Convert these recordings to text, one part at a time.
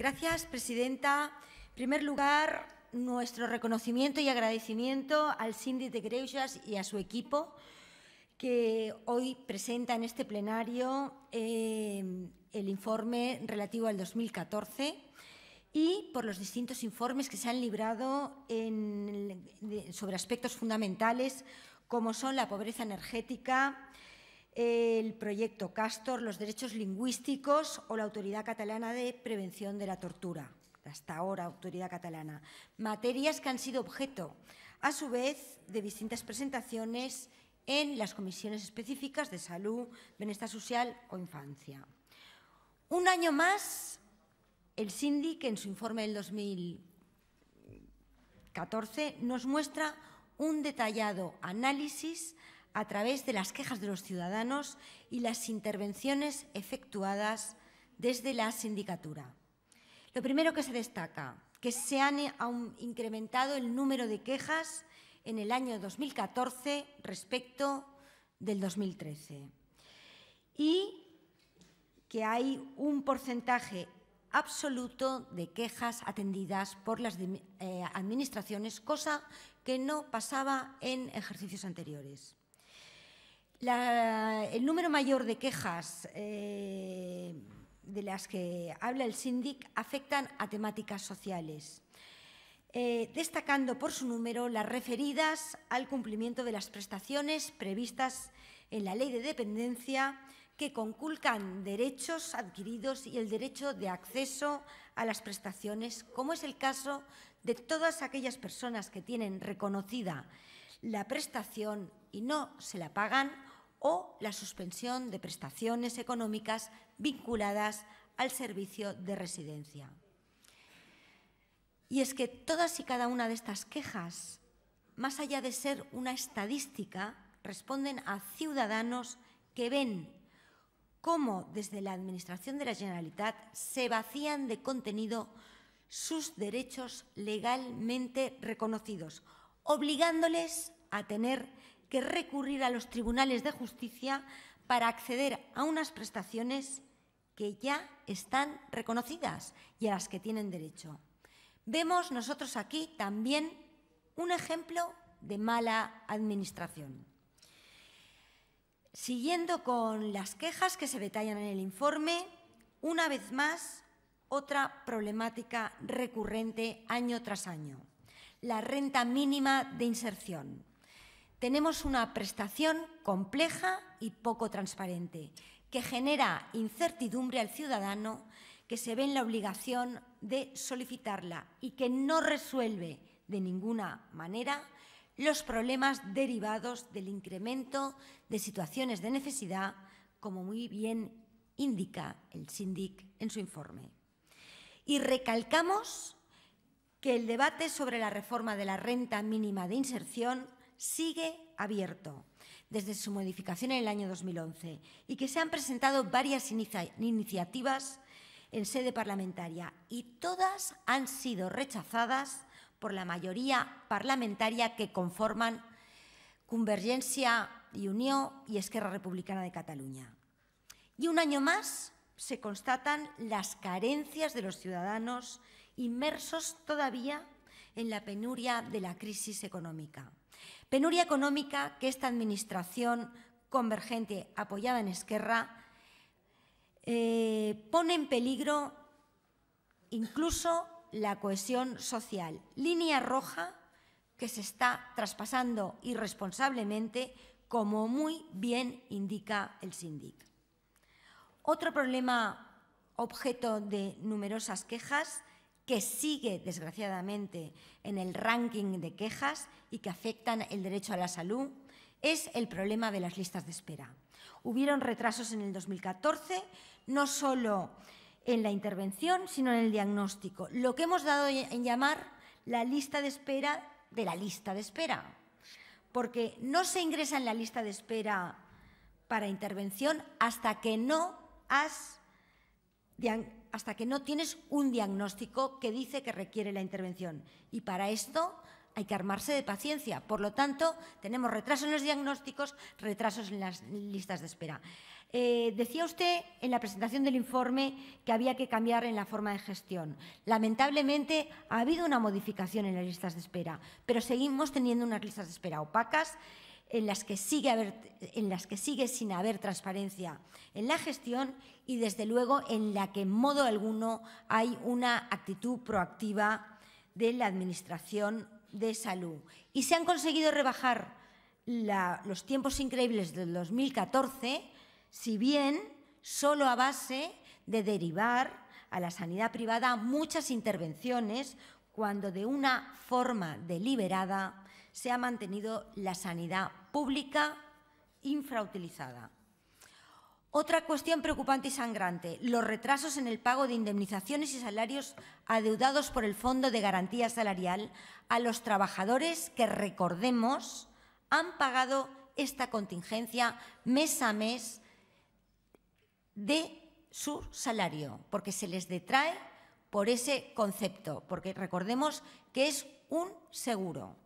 Gracias, presidenta. En primer lugar, nuestro reconocimiento y agradecimiento al Síndic de Greujas y a su equipo que hoy presenta en este plenario eh, el informe relativo al 2014 y por los distintos informes que se han librado sobre aspectos fundamentales como son la pobreza energética, el proyecto Castor, los derechos lingüísticos o la Autoridad Catalana de Prevención de la Tortura, hasta ahora Autoridad Catalana, materias que han sido objeto, a su vez, de distintas presentaciones en las comisiones específicas de salud, bienestar social o infancia. Un año más, el SINDIC, en su informe del 2014, nos muestra un detallado análisis a través de las quejas de los ciudadanos y las intervenciones efectuadas desde la sindicatura. Lo primero que se destaca, que se han eh, incrementado el número de quejas en el año 2014 respecto del 2013 y que hay un porcentaje absoluto de quejas atendidas por las eh, administraciones, cosa que no pasaba en ejercicios anteriores el número mayor de quejas eh, de las que habla el síndic afectan a temáticas sociales, eh, destacando por su número las referidas al cumplimiento de las prestaciones previstas en la Ley de Dependencia que conculcan derechos adquiridos y el derecho de acceso a las prestaciones, como es el caso de todas aquellas personas que tienen reconocida la prestación y no se la pagan o la suspensión de prestaciones económicas vinculadas al servicio de residencia. Y es que todas y cada una de estas quejas, más allá de ser una estadística, responden a ciudadanos que ven cómo desde la Administración de la Generalitat se vacían de contenido sus derechos legalmente reconocidos, obligándoles a tener que recurrir a los tribunales de justicia para acceder a unas prestaciones que ya están reconocidas y a las que tienen derecho. Vemos nosotros aquí también un ejemplo de mala administración. Siguiendo con las quejas que se detallan en el informe, una vez más, otra problemática recurrente año tras año, la renta mínima de inserción tenemos una prestación compleja y poco transparente, que genera incertidumbre al ciudadano que se ve en la obligación de solicitarla y que no resuelve de ninguna manera los problemas derivados del incremento de situaciones de necesidad, como muy bien indica el Sindic en su informe. Y recalcamos que el debate sobre la reforma de la renta mínima de inserción sigue abierto desde su modificación en el año 2011 y que se han presentado varias iniciativas en sede parlamentaria y todas han sido rechazadas por la mayoría parlamentaria que conforman Convergencia y unión y Esquerra Republicana de Cataluña. Y un año más se constatan las carencias de los ciudadanos inmersos todavía en la penuria de la crisis económica. Penuria económica que esta Administración convergente apoyada en Esquerra eh, pone en peligro incluso la cohesión social, línea roja que se está traspasando irresponsablemente, como muy bien indica el Sindic. Otro problema objeto de numerosas quejas que sigue, desgraciadamente, en el ranking de quejas y que afectan el derecho a la salud, es el problema de las listas de espera. Hubieron retrasos en el 2014, no solo en la intervención, sino en el diagnóstico, lo que hemos dado en llamar la lista de espera de la lista de espera, porque no se ingresa en la lista de espera para intervención hasta que no has hasta que no tienes un diagnóstico que dice que requiere la intervención. Y para esto hay que armarse de paciencia. Por lo tanto, tenemos retrasos en los diagnósticos, retrasos en las listas de espera. Eh, decía usted en la presentación del informe que había que cambiar en la forma de gestión. Lamentablemente ha habido una modificación en las listas de espera, pero seguimos teniendo unas listas de espera opacas en las, que sigue sin haber transparencia en la gestión y, desde luego, en la que en modo alguno hay una actitud proactiva de la Administración de Salud. Y se han conseguido rebajar los tiempos increíbles del 2014, si bien solo a base de derivar a la sanidad privada muchas intervenciones cuando de una forma deliberada se ha mantenido la sanidad pública infrautilizada. Otra cuestión preocupante y sangrante, los retrasos en el pago de indemnizaciones y salarios adeudados por el Fondo de Garantía Salarial a los trabajadores que, recordemos, han pagado esta contingencia mes a mes de su salario, porque se les detrae por ese concepto, porque recordemos que es un seguro.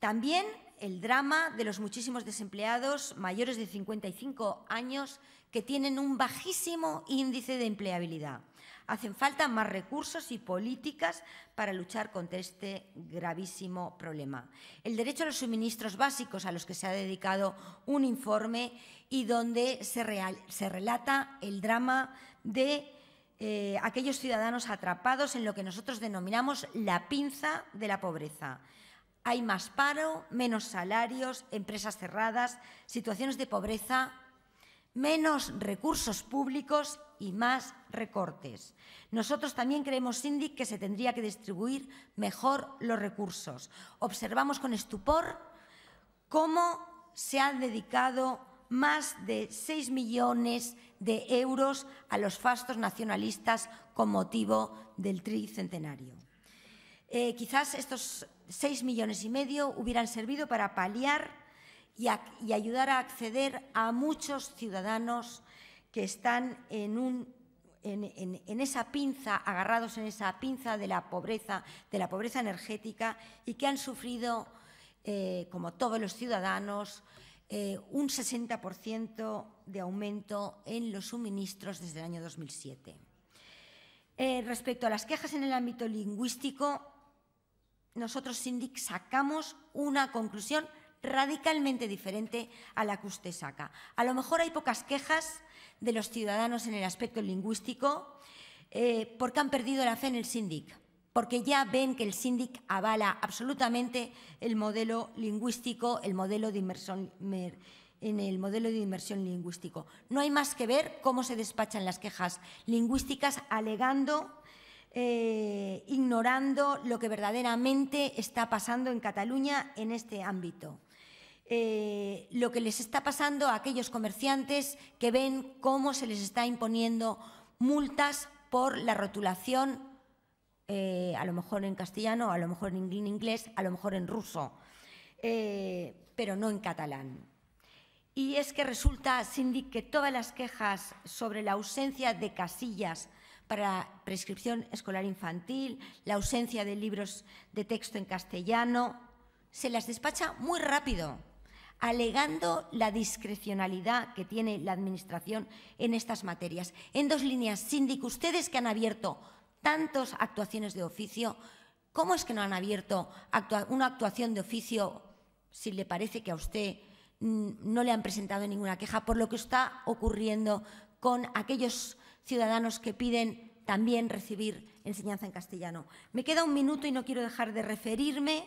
También el drama de los muchísimos desempleados mayores de 55 años que tienen un bajísimo índice de empleabilidad. Hacen falta más recursos y políticas para luchar contra este gravísimo problema. El derecho a los suministros básicos a los que se ha dedicado un informe y donde se, relata el drama de eh, aquellos ciudadanos atrapados en lo que nosotros denominamos la pinza de la pobreza. Hay más paro, menos salarios, empresas cerradas, situaciones de pobreza, menos recursos públicos y más recortes. Nosotros también creemos, Sindic, que se tendría que distribuir mejor los recursos. Observamos con estupor cómo se han dedicado más de 6 millones de euros a los fastos nacionalistas con motivo del tricentenario. Eh, quizás estos 6 millones y medio hubieran servido para paliar y, ayudar a acceder a muchos ciudadanos que están en, esa pinza, agarrados en esa pinza de la pobreza, de la pobreza energética y que han sufrido, eh, como todos los ciudadanos, eh, un 60% de aumento en los suministros desde el año 2007. respecto a las quejas en el ámbito lingüístico, nosotros, Sindic, sacamos una conclusión radicalmente diferente a la que usted saca. A lo mejor hay pocas quejas de los ciudadanos en el aspecto lingüístico eh, porque han perdido la fe en el Sindic, porque ya ven que el Sindic avala absolutamente el modelo lingüístico, el modelo de inmersión en el modelo de inmersión lingüístico. No hay más que ver cómo se despachan las quejas lingüísticas alegando eh, ignorando lo que verdaderamente está pasando en Cataluña en este ámbito. Eh, lo que les está pasando a aquellos comerciantes que ven cómo se les está imponiendo multas por la rotulación, eh, a lo mejor en castellano, a lo mejor en inglés, a lo mejor en ruso, pero no en catalán. Y es que resulta, Cindy, que todas las quejas sobre la ausencia de casillas para prescripción escolar infantil, la ausencia de libros de texto en castellano. Se las despacha muy rápido, alegando la discrecionalidad que tiene la Administración en estas materias. En dos líneas, síndico, ustedes que han abierto tantas actuaciones de oficio, ¿cómo es que no han abierto una actuación de oficio si le parece que a usted mm, no le han presentado ninguna queja por lo que está ocurriendo con aquellos ciudadanos que piden también recibir enseñanza en castellano. Me queda un minuto y no quiero dejar de referirme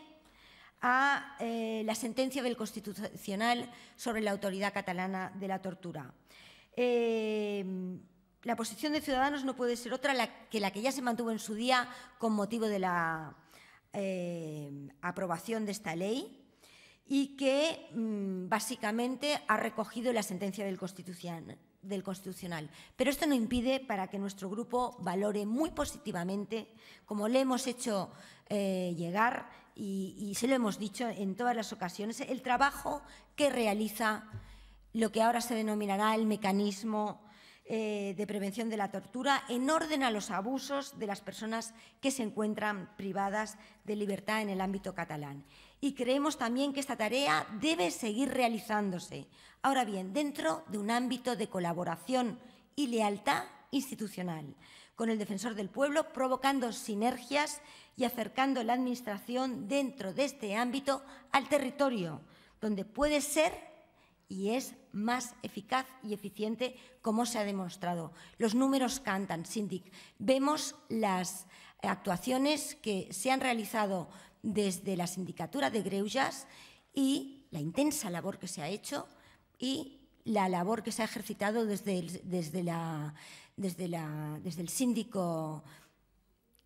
a eh, la sentencia del Constitucional sobre la autoridad catalana de la tortura. Eh, la posición de Ciudadanos no puede ser otra que la que ya se mantuvo en su día con motivo de la eh, aprobación de esta ley y que mm, básicamente ha recogido la sentencia del Constitucional del Constitucional. Pero esto no impide para que nuestro grupo valore muy positivamente, como le hemos hecho eh, llegar y, y se lo hemos dicho en todas las ocasiones, el trabajo que realiza lo que ahora se denominará el mecanismo eh, de Prevención de la Tortura en orden a los abusos de las personas que se encuentran privadas de libertad en el ámbito catalán. Y creemos también que esta tarea debe seguir realizándose, ahora bien, dentro de un ámbito de colaboración y lealtad institucional con el defensor del pueblo, provocando sinergias y acercando la Administración dentro de este ámbito al territorio, donde puede ser y es más eficaz y eficiente como se ha demostrado. Los números cantan, Síndic. Vemos las actuaciones que se han realizado desde la sindicatura de Greujas y la intensa labor que se ha hecho y la labor que se ha ejercitado desde el, desde la, desde la, desde el síndico,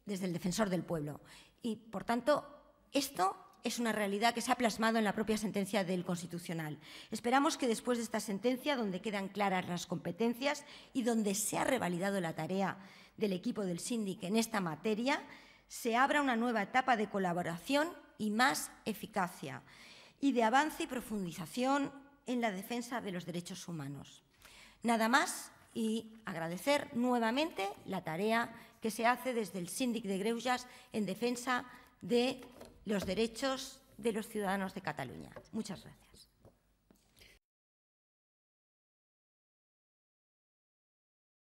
desde el defensor del pueblo. Y, por tanto, esto es una realidad que se ha plasmado en la propia sentencia del Constitucional. Esperamos que después de esta sentencia, donde quedan claras las competencias y donde se ha revalidado la tarea del equipo del síndic en esta materia, se abra una nueva etapa de colaboración y más eficacia, y de avance y profundización en la defensa de los derechos humanos. Nada más y agradecer nuevamente la tarea que se hace desde el Síndic de Greujas en defensa de los derechos de los ciudadanos de Cataluña. Muchas gracias.